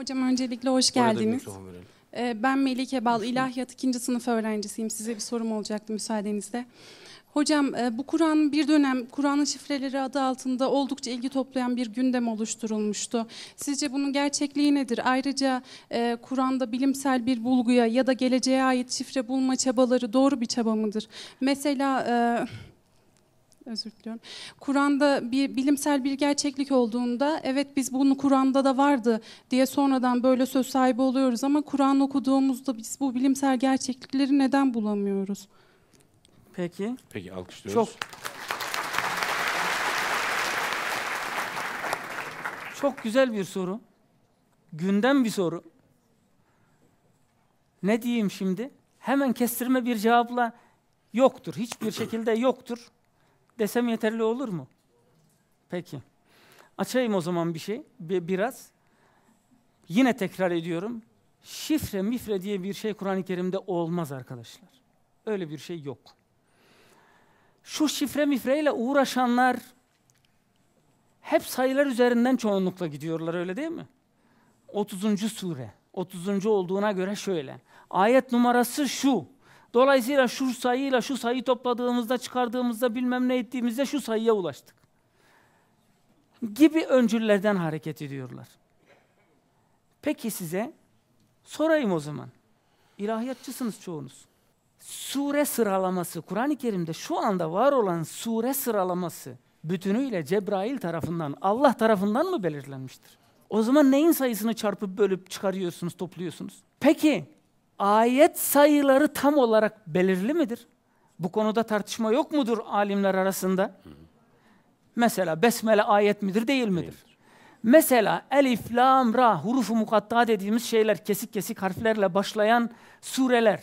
Hocam öncelikle hoş geldiniz. Ee, ben Melike Bal, İlahiyat 2. sınıf öğrencisiyim. Size bir sorum olacaktı müsaadenizle. Hocam e, bu Kur'an bir dönem Kur'an'ın şifreleri adı altında oldukça ilgi toplayan bir gündem oluşturulmuştu. Sizce bunun gerçekliği nedir? Ayrıca e, Kur'an'da bilimsel bir bulguya ya da geleceğe ait şifre bulma çabaları doğru bir çaba mıdır? Mesela e, özür diliyorum. Kur'an'da bir bilimsel bir gerçeklik olduğunda evet biz bunu Kur'an'da da vardı diye sonradan böyle söz sahibi oluyoruz ama Kur'an okuduğumuzda biz bu bilimsel gerçeklikleri neden bulamıyoruz? Peki. Peki alkışlıyoruz. Çok Çok güzel bir soru. Gündem bir soru. Ne diyeyim şimdi? Hemen kestirme bir cevapla yoktur. Hiçbir şekilde yoktur desem yeterli olur mu? Peki. Açayım o zaman bir şey, bir, biraz. Yine tekrar ediyorum. Şifre mifre diye bir şey Kur'an-ı Kerim'de olmaz arkadaşlar. Öyle bir şey yok. Şu şifre mifreyle uğraşanlar hep sayılar üzerinden çoğunlukla gidiyorlar öyle değil mi? 30. sure. 30. olduğuna göre şöyle. Ayet numarası şu. Dolayısıyla şu sayıyla şu sayıyı topladığımızda, çıkardığımızda, bilmem ne ettiğimizde şu sayıya ulaştık. Gibi öncüllerden hareket ediyorlar. Peki size sorayım o zaman. İlahiyatçısınız çoğunuz. Sure sıralaması, Kur'an-ı Kerim'de şu anda var olan sure sıralaması bütünüyle Cebrail tarafından, Allah tarafından mı belirlenmiştir? O zaman neyin sayısını çarpıp bölüp çıkarıyorsunuz, topluyorsunuz? Peki ayet sayıları tam olarak belirli midir? Bu konuda tartışma yok mudur alimler arasında? Mesela besmele ayet midir değil midir? Değildir. Mesela elif, lam, ra, hurufu mukatta dediğimiz şeyler kesik kesik harflerle başlayan sureler.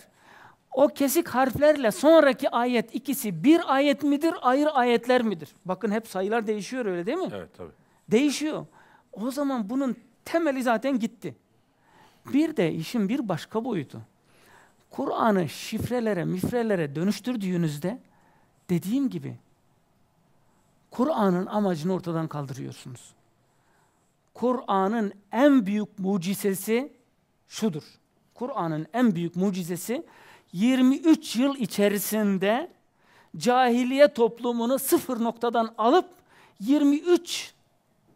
O kesik harflerle sonraki ayet ikisi bir ayet midir, ayrı ayetler midir? Bakın hep sayılar değişiyor öyle değil mi? Evet tabii. Değişiyor. O zaman bunun temeli zaten gitti. Bir de işin bir başka boyutu. Kur'an'ı şifrelere, mifrelere dönüştürdüğünüzde dediğim gibi Kur'an'ın amacını ortadan kaldırıyorsunuz. Kur'an'ın en büyük mucizesi şudur. Kur'an'ın en büyük mucizesi 23 yıl içerisinde cahiliye toplumunu sıfır noktadan alıp 23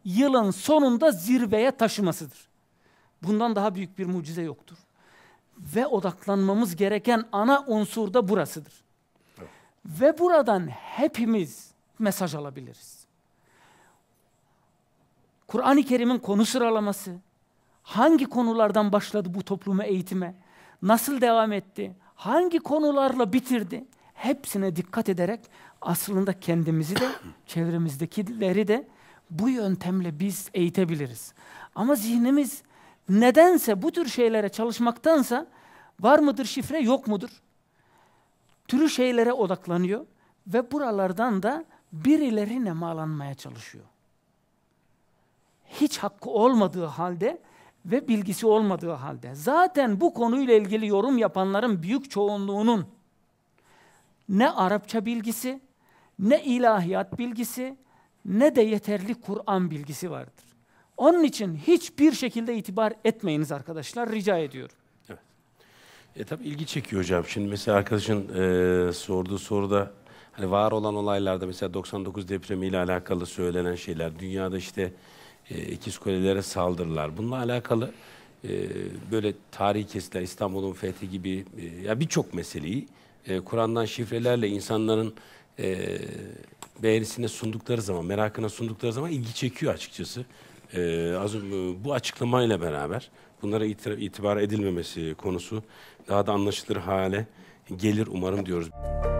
yılın sonunda zirveye taşımasıdır. Bundan daha büyük bir mucize yoktur. Ve odaklanmamız gereken ana unsur da burasıdır. Evet. Ve buradan hepimiz mesaj alabiliriz. Kur'an-ı Kerim'in konu sıralaması, hangi konulardan başladı bu toplumu eğitime, nasıl devam etti, hangi konularla bitirdi, hepsine dikkat ederek aslında kendimizi de, çevremizdekileri de bu yöntemle biz eğitebiliriz. Ama zihnimiz nedense bu tür şeylere çalışmaktansa var mıdır şifre yok mudur? Türü şeylere odaklanıyor ve buralardan da birileri nemalanmaya çalışıyor. Hiç hakkı olmadığı halde ve bilgisi olmadığı halde. Zaten bu konuyla ilgili yorum yapanların büyük çoğunluğunun ne Arapça bilgisi, ne ilahiyat bilgisi, ne de yeterli Kur'an bilgisi vardır. Onun için hiçbir şekilde itibar etmeyiniz arkadaşlar rica ediyorum. Evet. E tabii ilgi çekiyor hocam. Şimdi mesela arkadaşın e, sorduğu soruda hani var olan olaylarda mesela 99 depremi ile alakalı söylenen şeyler, dünyada işte e, ikiz kulelere saldırılar. Bununla alakalı e, böyle tarihi kesitler, İstanbul'un fethi gibi e, ya birçok meseleyi e, Kur'an'dan şifrelerle insanların e, beğenisine sundukları zaman, merakına sundukları zaman ilgi çekiyor açıkçası. Ee, az e, bu açıklamayla beraber bunlara itibar edilmemesi konusu daha da anlaşılır hale gelir umarım diyoruz.